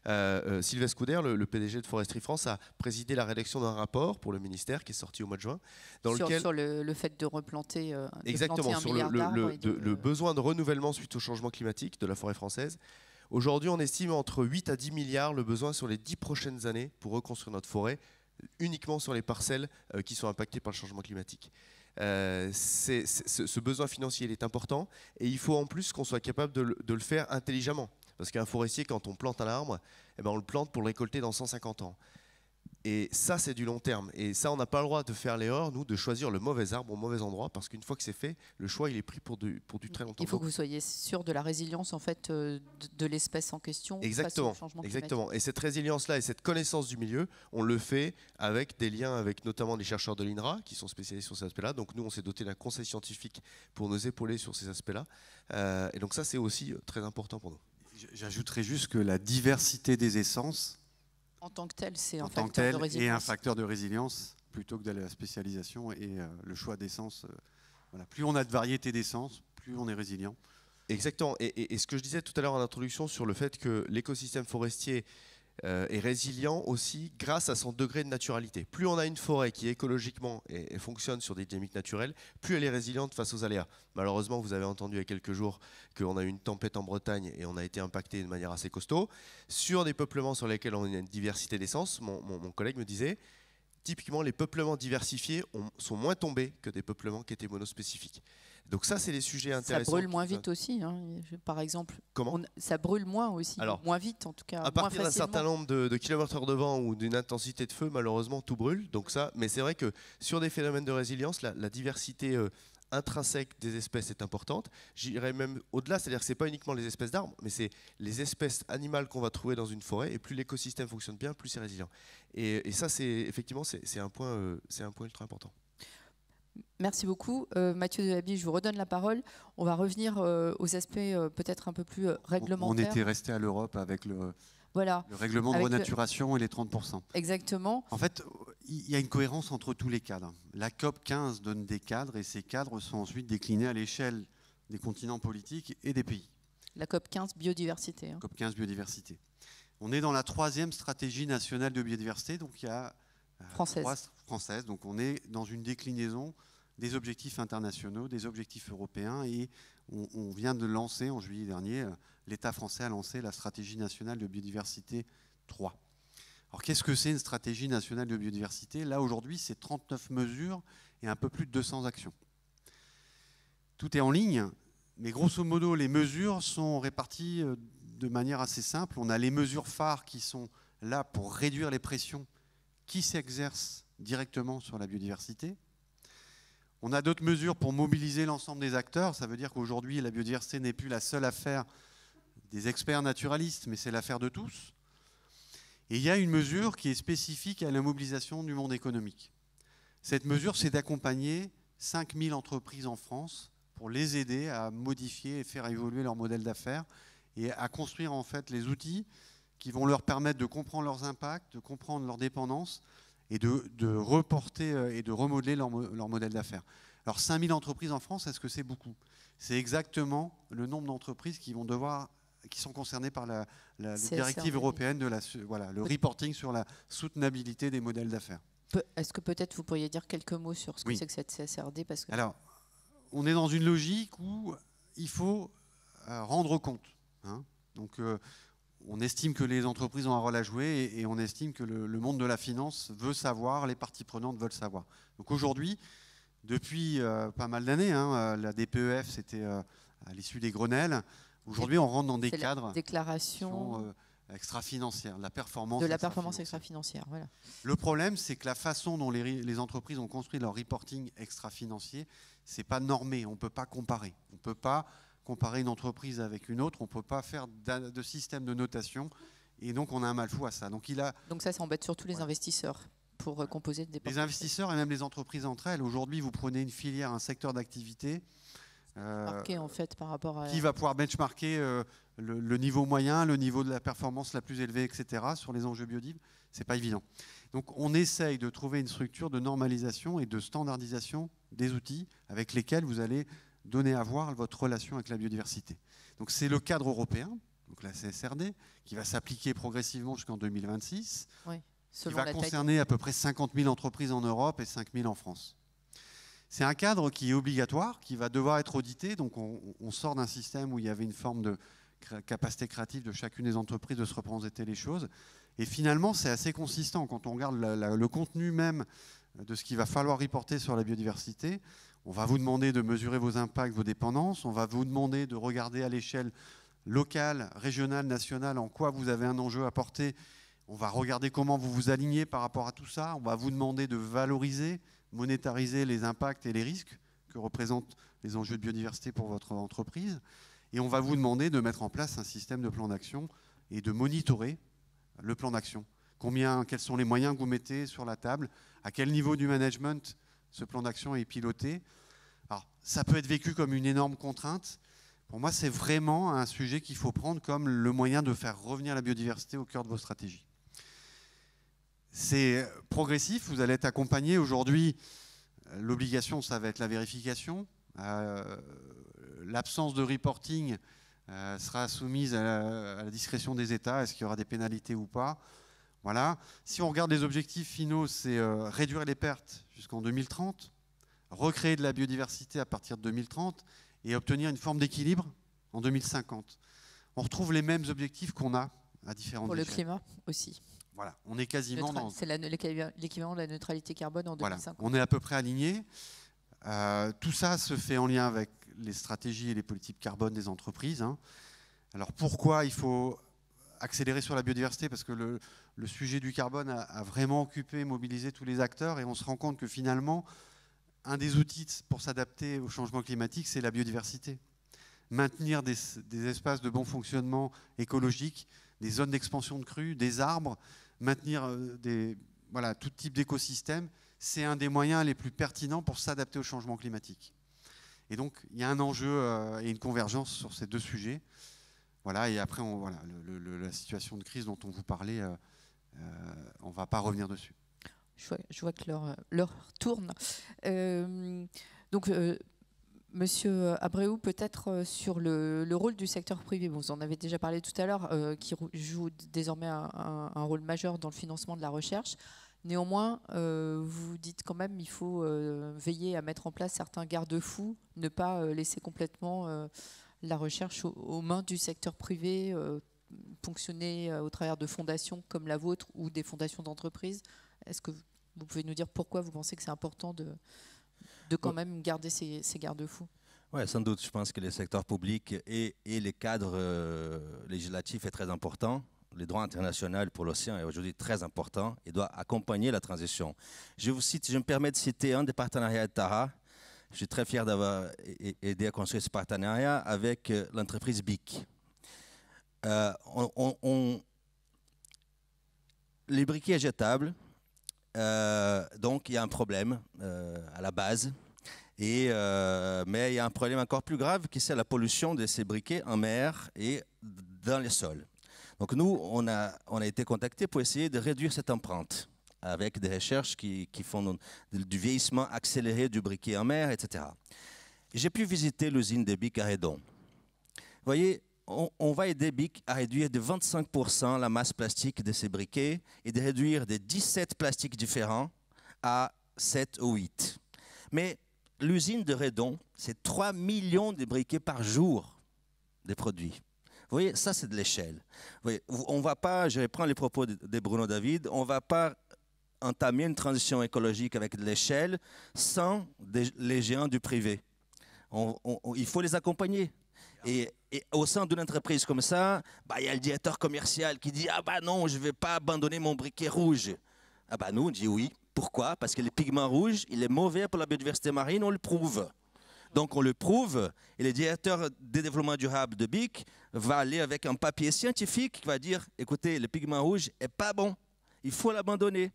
Euh, euh Sylvain Scouder, le, PDG de Forestry France, a présidé la rédaction d'un rapport pour le ministère qui est sorti au mois de juin. Dans sur, lequel... sur le, fait de replanter. Euh, exactement, sur le, besoin de renouvellement suite au changement climatique de la forêt française. Aujourd'hui, on estime entre 8 à 10 milliards le besoin sur les 10 prochaines années pour reconstruire notre forêt, uniquement sur les parcelles euh, qui sont impactées par le changement climatique. ce besoin financier est important et il faut en plus qu'on soit capable de le faire intelligemment. Parce qu'un forestier, quand on plante un arbre, eh ben on le plante pour le récolter dans 150 ans. Et ça, c'est du long terme. Et ça, on n'a pas le droit de faire l'erreur, nous, de choisir le mauvais arbre au mauvais endroit, parce qu'une fois que c'est fait, le choix, il est pris pour du, pour du très longtemps. Il faut que vous soyez sûr de la résilience, en fait, euh, de, l'espèce en question. Exactement. exactement. Et cette résilience-là et cette connaissance du milieu, on le fait avec des liens avec notamment les chercheurs de l'INRA, qui sont spécialisés sur ces aspects-là. Donc, nous, on s'est doté d'un conseil scientifique pour nous épauler sur ces aspects-là. Euh, et donc, ça, c'est aussi euh, très important pour nous. J'ajouterais juste que la diversité des essences, en tant que telle, c'est un facteur de résilience. un facteur de résilience plutôt que d'aller à la spécialisation et euh, le choix d'essence. Euh, voilà. Plus on a de variété d'essence, plus on est résilient. Exactement. Et, et, ce que je disais tout à l'heure en introduction sur le fait que l'écosystème forestier euh, est résilient aussi grâce à son degré de naturalité. Plus on a une forêt qui écologiquement et, fonctionne sur des dynamiques naturelles, plus elle est résiliente face aux aléas. Malheureusement, vous avez entendu il y a quelques jours qu'on a eu une tempête en Bretagne et on a été impacté de manière assez costaud. Sur des peuplements sur lesquels on a une diversité d'essence, mon, collègue me disait, typiquement les peuplements diversifiés sont moins tombés que des peuplements qui étaient monospécifiques. Donc ça, c'est les sujets intéressants. Ça brûle moins vite aussi, hein. par exemple. Comment Ça brûle moins aussi, moins vite en tout cas. À partir d'un certain nombre de, de kilomètres heure de vent ou d'une intensité de feu, malheureusement, tout brûle. Donc ça, mais c'est vrai que sur des phénomènes de résilience, la, diversité euh, intrinsèque des espèces est importante. J'irais même au-delà, c'est-à-dire que ce n'est pas uniquement les espèces d'arbres, mais c'est les espèces animales qu'on va trouver dans une forêt. Et plus l'écosystème fonctionne bien, plus c'est résilient. Et, ça, c'est effectivement, c'est un, point, euh, c'est un point ultra important. Merci beaucoup. Euh, Mathieu Delaby, je vous redonne la parole. On va revenir euh, aux aspects euh, peut-être un peu plus réglementaires. On était resté à l'Europe avec le, voilà. le règlement de renaturation et les 30%. Exactement. En fait, il y a une cohérence entre tous les cadres. La COP 15 donne des cadres et ces cadres sont ensuite déclinés à l'échelle des continents politiques et des pays. La COP 15 biodiversité. Hein. COP 15 biodiversité. On est dans la troisième stratégie nationale de biodiversité, donc il y a française. française, donc on est dans une déclinaison des objectifs internationaux, des objectifs européens, et on, vient de lancer en juillet dernier, euh, l'État français a lancé la stratégie nationale de biodiversité 3. Alors qu'est-ce que c'est une stratégie nationale de biodiversité Là aujourd'hui, c'est 39 mesures et un peu plus de 200 actions. Tout est en ligne, mais grosso modo, les mesures sont réparties euh, de manière assez simple. On a les mesures phares qui sont là pour réduire les pressions qui s'exercent directement sur la biodiversité. On a d'autres mesures pour mobiliser l'ensemble des acteurs. Ça veut dire qu'aujourd'hui, la biodiversité n'est plus la seule affaire des experts naturalistes, mais c'est l'affaire de tous. Et il y a une mesure qui est spécifique à la mobilisation du monde économique. Cette mesure, c'est d'accompagner 5000 entreprises en France pour les aider à modifier et faire évoluer leur modèle d'affaires et à construire en fait les outils qui vont leur permettre de comprendre leurs impacts, de comprendre leurs dépendances et de, reporter euh, et de remodeler leur, modèle d'affaires. Alors 5000 entreprises en France, est-ce que c'est beaucoup C'est exactement le nombre d'entreprises qui vont devoir qui sont concernées par la, directive européenne de la voilà le reporting sur la soutenabilité des modèles d'affaires. Est-ce que peut-être vous pourriez dire quelques mots sur ce que c'est que cette CSRD parce que... Alors, on est dans une logique où il faut euh, rendre compte. Hein. Donc, euh, on estime que les entreprises ont un rôle à jouer et, on estime que le, monde de la finance veut savoir, les parties prenantes veulent savoir. Donc aujourd'hui, depuis euh, pas mal d'années, hein, euh, la DPEF, c'était euh, à l'issue des Grenelles. Aujourd'hui, on rentre dans des cadres. La déclaration extra-financière, la performance. De la performance extra-financière, voilà. Le problème, c'est que la façon dont les, entreprises ont construit leur reporting extra-financier, c'est pas normé, on ne peut pas comparer. On peut pas comparer une entreprise avec une autre, on ne peut pas faire de système de notation. Et donc, on a un mal fou à ça. Donc, il a... donc ça, ça embête surtout les investisseurs pour euh, composer des Les investisseurs et même les entreprises entre elles. Aujourd'hui, vous prenez une filière, un secteur d'activité. Euh, en fait par rapport à... Qui va pouvoir benchmarker euh, le, niveau moyen, le niveau de la performance la plus élevée, etc. sur les enjeux ce n'est pas évident. Donc on essaye de trouver une structure de normalisation et de standardisation des outils avec lesquels vous allez donner à voir votre relation avec la biodiversité. Donc c'est le cadre européen, donc la CSRD, qui va s'appliquer progressivement jusqu'en 2026, oui, qui va concerner à peu près 50 000 entreprises en Europe et 5 000 en France. C'est un cadre qui est obligatoire, qui va devoir être audité. Donc on, sort d'un système où il y avait une forme de capacité créative de chacune des entreprises de se représenter les choses. Et finalement, c'est assez consistant quand on regarde le contenu même de ce qu'il va falloir reporter sur la biodiversité. On va vous demander de mesurer vos impacts, vos dépendances. On va vous demander de regarder à l'échelle locale, régionale, nationale, en quoi vous avez un enjeu à porter. On va regarder comment vous vous alignez par rapport à tout ça. On va vous demander de valoriser, monétariser les impacts et les risques que représentent les enjeux de biodiversité pour votre entreprise. Et on va vous demander de mettre en place un système de plan d'action et de monitorer le plan d'action. Combien, quels sont les moyens que vous mettez sur la table À quel niveau du management ce plan d'action est piloté. Alors, ça peut être vécu comme une énorme contrainte. Pour moi, c'est vraiment un sujet qu'il faut prendre comme le moyen de faire revenir la biodiversité au cœur de vos stratégies. C'est progressif, vous allez être accompagné. Aujourd'hui, l'obligation, ça va être la vérification. Euh, l'absence de reporting euh, sera soumise à la, discrétion des États. Est-ce qu'il y aura des pénalités ou pas voilà. Si on regarde les objectifs finaux, c'est euh, réduire les pertes jusqu'en 2030, recréer de la biodiversité à partir de 2030 et obtenir une forme d'équilibre en 2050. On retrouve les mêmes objectifs qu'on a à différents différentes Pour le climat aussi. Voilà, on est quasiment dans... C'est l'équivalent de la neutralité carbone en on est à peu près aligné. Euh, tout ça se fait en lien avec les stratégies et les politiques carbone des entreprises. Hein. Alors pourquoi il faut accélérer sur la biodiversité parce que le, sujet du carbone a, vraiment occupé, mobilisé tous les acteurs et on se rend compte que finalement, un des outils pour s'adapter au changement climatique, c'est la biodiversité. Maintenir des, espaces de bon fonctionnement écologique, des zones d'expansion de crues, des arbres, maintenir euh, des, voilà, tout type d'écosystème, c'est un des moyens les plus pertinents pour s'adapter au changement climatique. Et donc, il y a un enjeu euh, et une convergence sur ces deux sujets. Voilà, et après, on, voilà, la situation de crise dont on vous parlait, euh, euh, on ne va pas revenir dessus. Je vois, que l'heure euh, tourne. donc, Monsieur Abreu, peut-être sur le, rôle du secteur privé. Vous en avez déjà parlé tout à l'heure, qui joue désormais un, rôle majeur dans le financement de la recherche. Néanmoins, vous dites quand même qu'il faut veiller à mettre en place certains garde-fous, ne pas laisser complètement la recherche aux, mains du secteur privé, euh, fonctionner euh, au travers de fondations comme la vôtre ou des fondations d'entreprises Est-ce que vous pouvez nous dire pourquoi vous pensez que c'est important de, de quand même garder ces, garde-fous oui, sans doute. Je pense que le secteur public et, les cadres euh, législatifs est très important. Le droit international pour l'océan est aujourd'hui très important et doit accompagner la transition. Je vous cite, je me permets de citer un des partenariats de Tara, je suis très fier d'avoir aidé à construire ce partenariat avec euh, l'entreprise BIC. Euh, on, les briquets jetables, euh, donc il y a un problème à la base. Et, mais il y a un problème encore plus grave qui c'est la pollution de ces briquets en mer et dans les sols. Donc nous, on a, on a été contactés pour essayer de réduire cette empreinte avec des recherches qui, font du vieillissement accéléré du briquet en mer, etc. J'ai pu visiter l'usine des BIC à Redon. Vous voyez, on, va aider BIC à réduire de 25% la masse plastique de ses briquets et de réduire des 17 plastiques différents à 7 ou 8. Mais l'usine de Redon, c'est 3 millions de briquets par jour des produits. Vous voyez, ça c'est de l'échelle. On ne va pas, je reprends les propos de Bruno David, on ne va pas entamer une transition écologique avec de l'échelle sans les géants du privé. il faut les accompagner. Et, au sein d'une entreprise comme ça, bah, il y a le directeur commercial qui dit Ah bah non, je ne vais pas abandonner mon briquet rouge. Ah bah nous, on dit oui. Pourquoi Parce que le pigment rouge, il est mauvais pour la biodiversité marine, on le prouve. Donc on le prouve, et le directeur des développements durables de BIC va aller avec un papier scientifique qui va dire, écoutez, le pigment rouge n'est pas bon, il faut l'abandonner.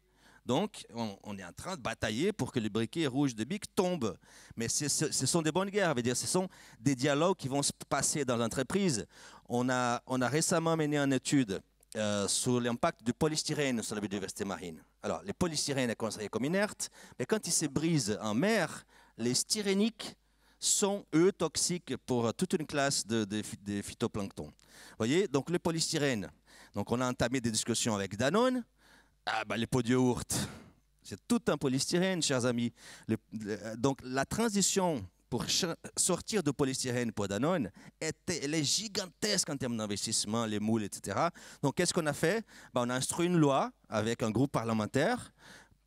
Donc, on, est en train de batailler pour que les briquets rouges de BIC tombe. Mais ce, sont des bonnes guerres, veut dire, ce sont des dialogues qui vont se passer dans l'entreprise. On a, récemment mené une étude euh, sur l'impact du polystyrène sur la biodiversité marine. Alors, le polystyrène est considéré comme inerte, mais quand il se brise en mer, les styréniques sont, eux, toxiques pour toute une classe de, de phytoplancton. Vous voyez, donc le polystyrène. Donc, on a entamé des discussions avec Danone, ah bah, les pots de yaourt, c'est tout un polystyrène, chers amis. donc la transition pour sortir de polystyrène pour Danone, elle est gigantesque en termes d'investissement, les moules, etc. Donc qu'est-ce qu'on a fait bah, On a instruit une loi avec un groupe parlementaire.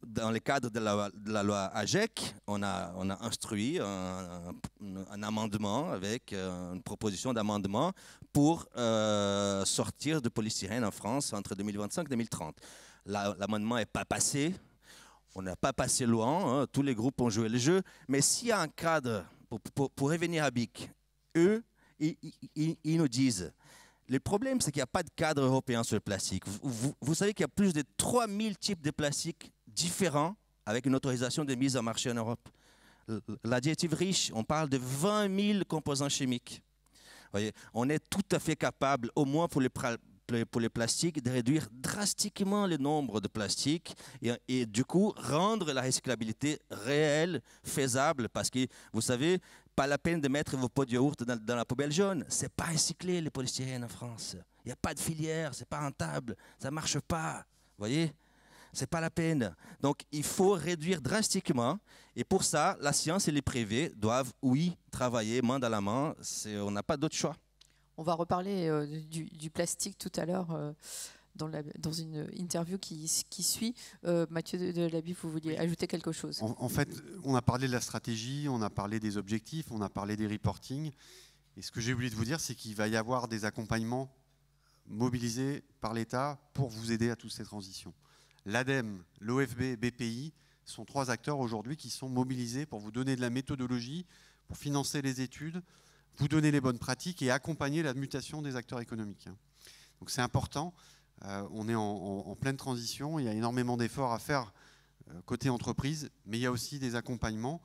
Dans le cadre de la, loi AGEC, on a, a instruit un, amendement avec euh, une proposition d'amendement pour euh, sortir de polystyrène en France entre 2025 et 2030 l'amendement n'est pas passé, on n'a pas passé loin, hein. tous les groupes ont joué le jeu, mais s'il y a un cadre, pour, pour, revenir à BIC, eux, ils, nous disent, le problème c'est qu'il n'y a pas de cadre européen sur le plastique. Vous, savez qu'il y a plus de 3000 types de plastique différents avec une autorisation de mise en marché en Europe. La directive riche, on parle de 20 000 composants chimiques. Voyez, on est tout à fait capable, au moins pour les pour les plastiques, de réduire drastiquement le nombre de plastiques et, du coup rendre la recyclabilité réelle, faisable, parce que vous savez, pas la peine de mettre vos pots de yaourt dans, la poubelle jaune. C'est pas recyclé les polystyrènes en France. Il n'y a pas de filière, c'est pas rentable, ça marche pas. vous Voyez, c'est pas la peine. Donc il faut réduire drastiquement. Et pour ça, la science et les privés doivent, oui, travailler main dans la main. On n'a pas d'autre choix. On va reparler euh, du, plastique tout à l'heure euh, dans, une interview qui, suit. Euh, Mathieu Delaby, vous vouliez ajouter quelque chose en, fait, on a parlé de la stratégie, on a parlé des objectifs, on a parlé des reportings. Et ce que j'ai oublié de vous dire, c'est qu'il va y avoir des accompagnements mobilisés par l'État pour vous aider à toutes ces transitions. L'ADEME, l'OFB, BPI sont trois acteurs aujourd'hui qui sont mobilisés pour vous donner de la méthodologie, pour financer les études, vous donner les bonnes pratiques et accompagner la mutation des acteurs économiques. Hein. Donc c'est important, euh, on est en, pleine transition, il y a énormément d'efforts à faire euh, côté entreprise, mais il y a aussi des accompagnements,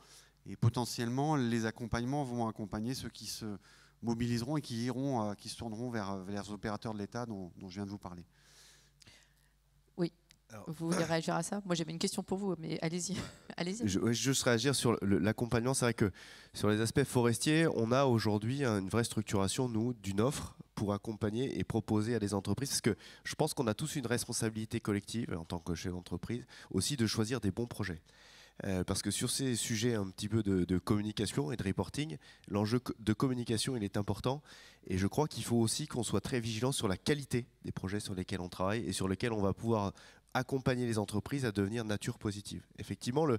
et potentiellement les accompagnements vont accompagner ceux qui se mobiliseront et qui iront, euh, qui se tourneront vers, les opérateurs de l'État dont je viens de vous parler vous voulez réagir à ça Moi, j'avais une question pour vous, mais allez-y. allez Je veux juste réagir sur l'accompagnement. C'est vrai que sur les aspects forestiers, on a aujourd'hui une vraie structuration, nous, d'une offre pour accompagner et proposer à des entreprises. Parce que je pense qu'on a tous une responsabilité collective en tant que chef d'entreprise aussi de choisir des bons projets. Euh, parce que sur ces sujets un petit peu de, de communication et de reporting, l'enjeu de communication il est important et je crois qu'il faut aussi qu'on soit très vigilant sur la qualité des projets sur lesquels on travaille et sur lesquels on va pouvoir accompagner les entreprises à devenir nature positive. Effectivement, le,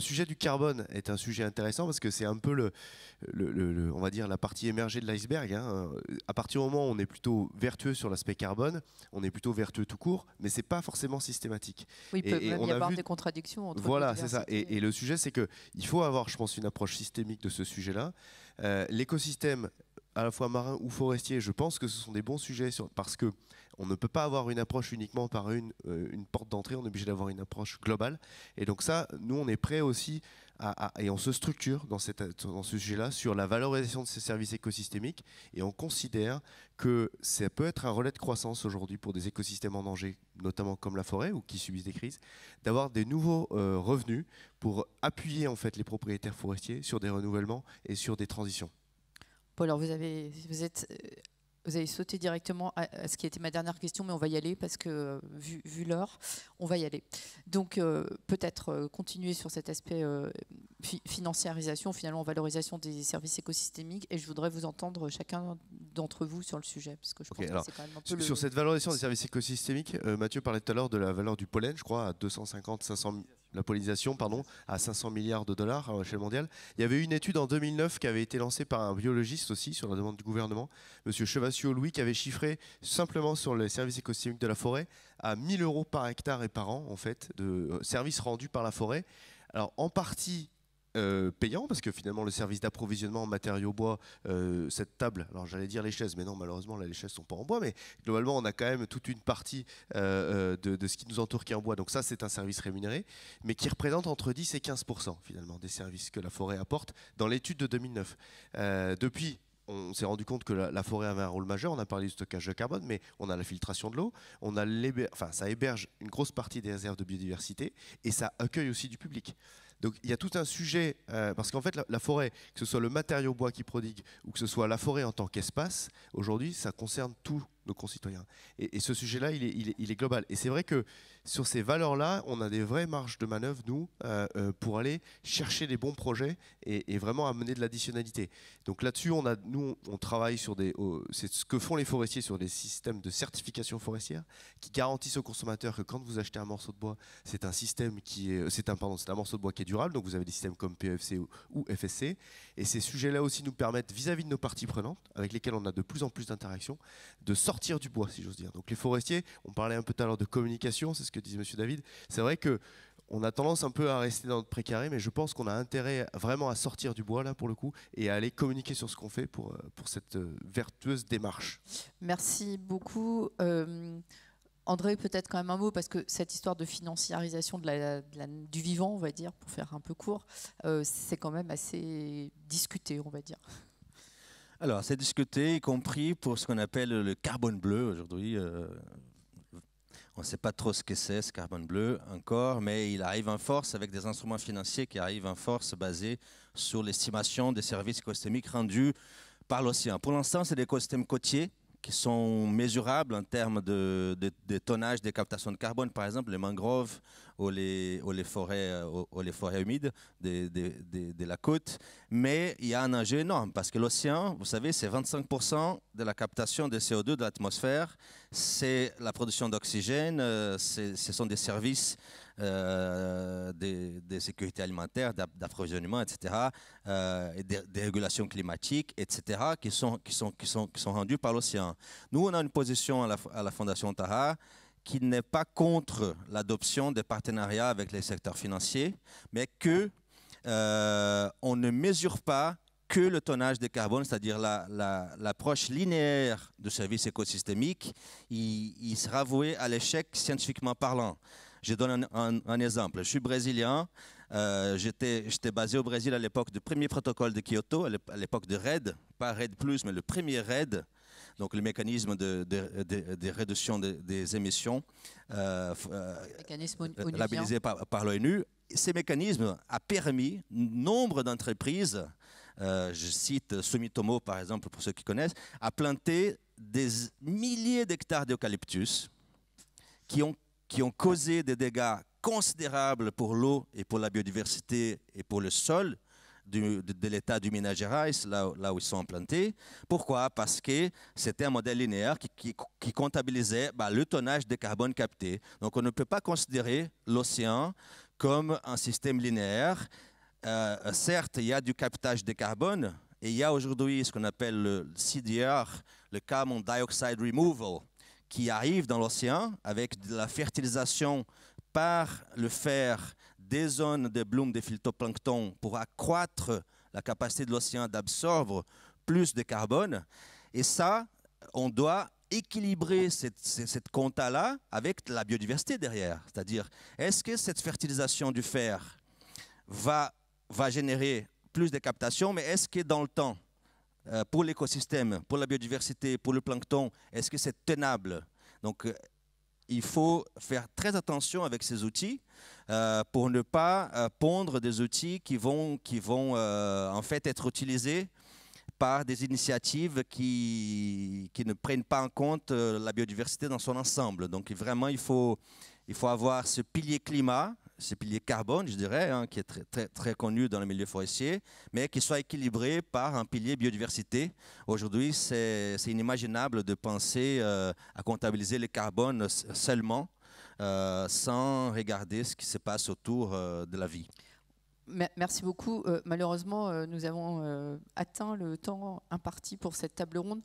sujet du carbone est un sujet intéressant parce que c'est un peu le, on va dire la partie émergée de l'iceberg. Hein. Euh, à partir du moment où on est plutôt vertueux sur l'aspect carbone, on est plutôt vertueux tout court, mais c'est pas forcément systématique. Oui, il on y avoir des contradictions. Entre voilà, c'est ça. Et, le sujet, c'est que il faut avoir, je pense, une approche systémique de ce sujet-là. Euh, l'écosystème à la fois marin ou forestier, je pense que ce sont des bons sujets parce que on ne peut pas avoir une approche uniquement par une, euh, une porte d'entrée, on est obligé d'avoir une approche globale. Et donc ça, nous, on est prêt aussi à, et on se structure dans, ce sujet-là sur la valorisation de ces services écosystémiques et on considère que ça peut être un relais de croissance aujourd'hui pour des écosystèmes en danger, notamment comme la forêt ou qui subissent des crises, d'avoir des nouveaux euh, revenus pour appuyer en fait les propriétaires forestiers sur des renouvellements et sur des transitions. alors vous, avez, vous êtes euh, vous avez sauté directement à, ce qui était ma dernière question, mais on va y aller parce que, euh, vu, vu l'heure, on va y aller. Donc, euh, peut-être euh, continuer sur cet aspect financiarisation, finalement, valorisation des services écosystémiques. Et je voudrais vous entendre chacun d'entre vous sur le sujet, parce que je pense que quand même Sur, cette valorisation des services écosystémiques, Mathieu parlait tout à l'heure de la valeur du pollen, je crois, à 250-500 000 la pollinisation pardon, à 500 milliards de dollars à l'échelle mondiale. Il y avait une étude en 2009 qui avait été lancée par un biologiste aussi sur la demande du gouvernement, M. Chevassio-Louis, qui avait chiffré simplement sur les services écosystémiques de la forêt à 1000 euros par hectare et par an en fait de services rendus par la forêt. Alors en partie euh, payant, parce que finalement le service d'approvisionnement en matériaux bois, euh, cette table, alors j'allais dire les chaises, mais non malheureusement là, les chaises sont pas en bois, mais globalement on a quand même toute une partie euh, de, ce qui nous entoure qui est en bois, donc ça c'est un service rémunéré, mais qui représente entre 10 et 15% finalement des services que la forêt apporte dans l'étude de 2009. depuis, on s'est rendu compte que la, forêt avait un rôle majeur. On a parlé du stockage de carbone, mais on a la filtration de l'eau, on a enfin, ça héberge une grosse partie des réserves de biodiversité et ça accueille aussi du public. Donc il y a tout un sujet, euh, parce qu'en fait la, forêt, que ce soit le matériau bois qui prodigue ou que ce soit la forêt en tant qu'espace, aujourd'hui ça concerne tout nos concitoyens. Et, ce sujet-là, il est, il, est, global. Et c'est vrai que sur ces valeurs-là, on a des vraies marges de manœuvre, nous, euh, euh, pour aller chercher les bons projets et, vraiment amener de l'additionnalité. Donc là-dessus, on a, nous, on travaille sur des... c'est ce que font les forestiers sur des systèmes de certification forestière qui garantissent aux consommateurs que quand vous achetez un morceau de bois, c'est un système qui est... Euh, c'est un, pardon, c'est un morceau de bois qui est durable. Donc vous avez des systèmes comme PFC e ou, FSC. Et ces sujets-là aussi nous permettent, vis-à-vis de nos parties prenantes, avec lesquelles on a de plus en plus d'interactions, de sortir sortir du bois, si j'ose dire. Donc les forestiers, on parlait un peu tout à l'heure de communication, c'est ce que disait Monsieur David. C'est vrai que on a tendance un peu à rester dans notre précaré, mais je pense qu'on a intérêt vraiment à sortir du bois, là, pour le coup, et à aller communiquer sur ce qu'on fait pour, euh, pour cette euh, vertueuse démarche. Merci beaucoup. Euh, André, peut-être quand même un mot, parce que cette histoire de financiarisation de la, du vivant, on va dire, pour faire un peu court, c'est quand même assez discuté, on va dire. Alors, c'est discuté, y compris pour ce qu'on appelle le carbone bleu aujourd'hui. Euh, on ne sait pas trop ce que c'est, ce carbone bleu, encore, mais il arrive en force avec des instruments financiers qui arrivent en force basés sur l'estimation des services écosystémiques rendus par l'océan. Pour l'instant, c'est des écosystèmes côtiers qui sont mesurables en termes de, tonnage de captation de carbone, par exemple les mangroves ou les, les, forêts, euh, ou, humides de, de, la côte. Mais il y a un enjeu énorme parce que l'océan, vous savez, c'est 25% de la captation de CO2 de l'atmosphère, c'est la production d'oxygène, euh, ce sont des services euh, des, sécurités alimentaires, d'approvisionnement, etc., et euh, des, régulations climatiques, etc., qui sont, qui rendues par l'océan. Nous, on a une position à la, Fondation Tara qui n'est pas contre l'adoption des partenariats avec les secteurs financiers, mais que euh, on ne mesure pas que le tonnage de carbone, c'est-à-dire l'approche la, linéaire du service écosystémique, il, il sera voué à l'échec scientifiquement parlant. Je donne un, exemple. Je suis brésilien. Euh, j'étais basé au Brésil à l'époque du premier protocole de Kyoto, à l'époque de RED, pas RED, mais le premier RED, donc le mécanisme de, réduction des émissions euh, euh, euh labellisé par, l'ONU. Ces mécanismes a permis nombre d'entreprises, je cite Sumitomo par exemple pour ceux qui connaissent, à planter des milliers d'hectares d'eucalyptus qui ont qui ont causé des dégâts considérables pour l'eau et pour la biodiversité et pour le sol de, l'État du Minas Gerais, là, là, où ils sont implantés. Pourquoi Parce que c'était un modèle linéaire qui, comptabilisait bah, le tonnage de carbone capté. Donc on ne peut pas considérer l'océan comme un système linéaire. Euh, certes, il y a du captage de carbone, et il y a aujourd'hui ce qu'on appelle le CDR, le Carbon Dioxide Removal, qui arrive dans l'océan avec de la fertilisation par le fer des zones de bloom des phytoplancton pour accroître la capacité de l'océan d'absorber plus de carbone. Et ça, on doit équilibrer cette, cette compta-là avec la biodiversité derrière. C'est-à-dire, est-ce que cette fertilisation du fer va, va générer plus de captation, mais est-ce que dans le temps, euh, pour l'écosystème, pour la biodiversité, pour le plancton, est-ce que c'est tenable Donc, euh, il faut faire très attention avec ces outils euh, pour ne pas pondre des outils qui vont, qui vont en fait être utilisés par des initiatives qui, qui ne prennent pas en compte la biodiversité dans son ensemble. Donc vraiment, il faut, il faut avoir ce pilier climat ce pilier carbone, je dirais, hein, qui est très, connu dans le milieu forestier, mais qui soit équilibré par un pilier biodiversité. Aujourd'hui, c'est inimaginable de penser euh, à comptabiliser le carbone seulement, euh, sans regarder ce qui se passe autour euh, de la vie. Merci beaucoup. malheureusement, nous avons atteint le temps imparti pour cette table ronde.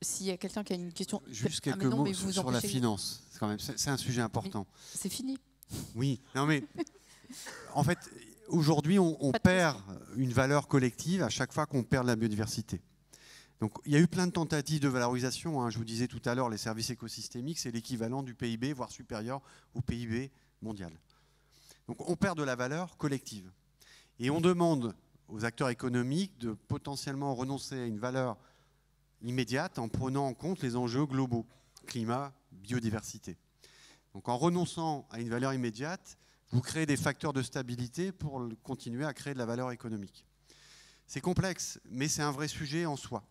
S'il y a quelqu'un qui a une question, juste ah, quelques mots sur, la finance, c'est un sujet important. C'est fini. Oui, non mais en fait, aujourd'hui, on, perd une valeur collective à chaque fois qu'on perd la biodiversité. Donc il y a eu plein de tentatives de valorisation. Hein. Je vous disais tout à l'heure, les services écosystémiques, c'est l'équivalent du PIB, voire supérieur au PIB mondial. Donc on perd de la valeur collective. Et on demande aux acteurs économiques de potentiellement renoncer à une valeur immédiate en prenant en compte les enjeux globaux, climat, biodiversité. Donc en renonçant à une valeur immédiate, vous créez des facteurs de stabilité pour continuer à créer de la valeur économique. C'est complexe, mais c'est un vrai sujet en soi.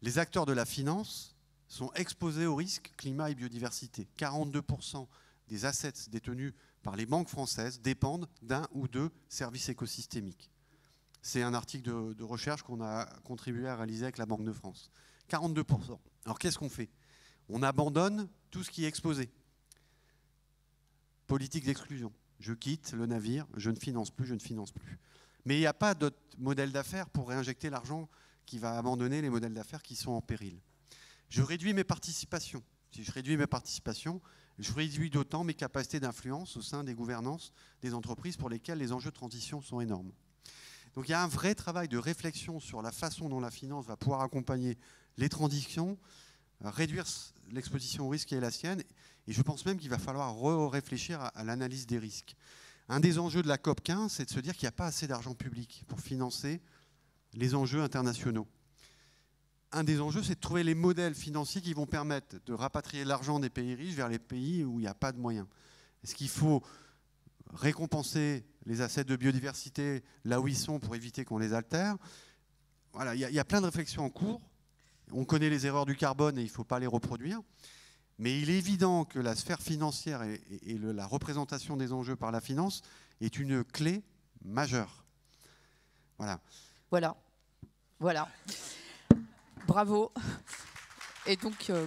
Les acteurs de la finance sont exposés aux risque climat et biodiversité. 42% des assets détenus par les banques françaises dépendent d'un ou deux services écosystémiques. C'est un article de, de recherche qu'on a contribué à réaliser avec la Banque de France. 42%. Alors qu'est-ce qu'on fait On abandonne tout ce qui est exposé politique d'exclusion. Je quitte le navire, je ne finance plus, je ne finance plus. Mais il n'y a pas d'autre modèle d'affaires pour réinjecter l'argent qui va abandonner les modèles d'affaires qui sont en péril. Je réduis mes participations. Si je réduis mes participations, je réduis d'autant mes capacités d'influence au sein des gouvernances des entreprises pour lesquelles les enjeux de transition sont énormes. Donc il y a un vrai travail de réflexion sur la façon dont la finance va pouvoir accompagner les transitions, réduire l'exposition au risque qui est la sienne, et je pense même qu'il va falloir réfléchir à, l'analyse des risques. Un des enjeux de la COP 15, c'est de se dire qu'il n'y a pas assez d'argent public pour financer les enjeux internationaux. Un des enjeux, c'est de trouver les modèles financiers qui vont permettre de rapatrier l'argent des pays riches vers les pays où il n'y a pas de moyens. Est-ce qu'il faut récompenser les assets de biodiversité là où ils sont pour éviter qu'on les altère Voilà, il y, y, a plein de réflexions en cours. On connaît les erreurs du carbone et il ne faut pas les reproduire. Mais il est évident que la sphère financière et, la représentation des enjeux par la finance est une clé majeure. Voilà. Voilà. Voilà. Bravo. Et donc. Euh,